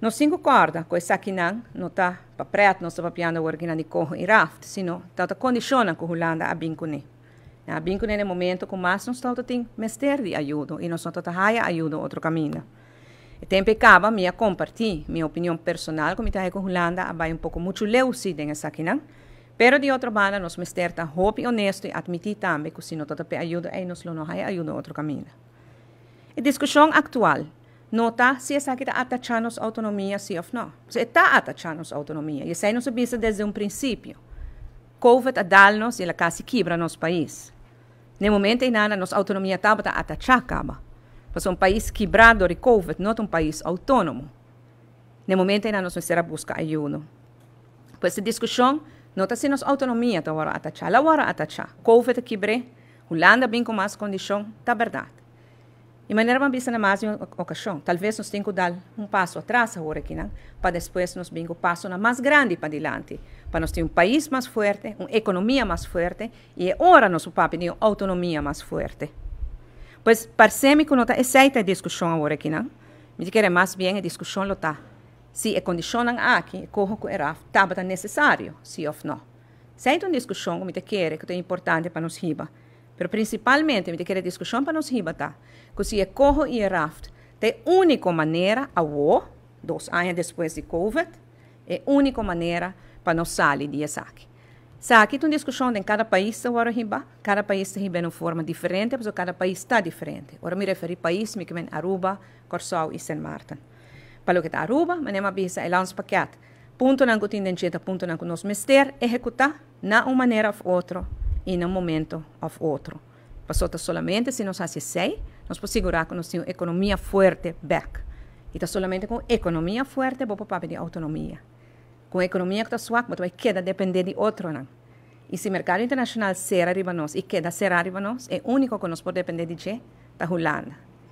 Non Nosingo korda, ko sakinang, no ta papret no sa papiano wargina ni ko iraft, sino ta ta kondisyonan ko hulanda abin ko ni. Na abin ko ni momento ko mas nos ta ting mester di aiuto e non nos ta haya ayudo altro cammino. E tempo acaba mia comparti mia opinione personal con mitahe ko hulanda abay un poco mucho leusi den sakinang. Però di otro banda nos mester ta hopi honesto e admiti tambe ko sino ta pe ayudo e nos lo no haya ayudo otro camino. E discussione attuale notar se essa está atacando autonomia, sim ou não. Se está atacando autonomia, e isso não se visa desde um princípio. COVID a dar nos e ela quase quebra nosso país. No momento em nada, nossa autonomia está atacada. Mas um país quebrado de COVID, não é um país autônomo. No momento em que nós precisamos buscar ajuda. Pois essa discussão não está sendo autonomia, está agora atacada. Agora atacada. COVID quebrou, Holanda bem com mais condição, está verdade. E maneira uma vista na mais ocasião, talvez nós tenhamos que dar um passo atrás agora aqui, para depois nós vir um passo na mais grande para adiante, para nós ter um país mais forte, uma economia mais forte, e agora hora nosso papo de uma autonomia mais forte. Pois parece-me que não está aceita a discussão agora aqui, né? Me quer mais bem a discussão está. Se é condicionam aqui, corro com era, está necessário, se ou não. Senta uma discussão que me quer, que é importante para nós riba. Pero principalmente, me quero discussão para nos tá, que se é corro e raft, de única maneira, a o, dois anos depois de COVID, é única maneira para nos sair de saque. Saque, tem discussão em cada país, agora riba, cada país tem uma forma diferente, porque cada país está diferente. Agora me referi a país, me quemen Aruba, Corsal e San Martin. Para o que está Aruba, me nema bisa el ans paquete. Punto na que tem dentro, punto na que nós mister, executar na uma maneira ou outra en un momento of otro. Pasó solamente si nos hace seis, nos podemos con que economía fuerte back. Y está solamente con economia forte, vou autonomía. pedir autonomia. Com economía que está suave, vai queda depender de otro. Y si el mercado internacional será arriba nós y queda será arriba nós, é único que nos puede depender de quê? Da Holanda.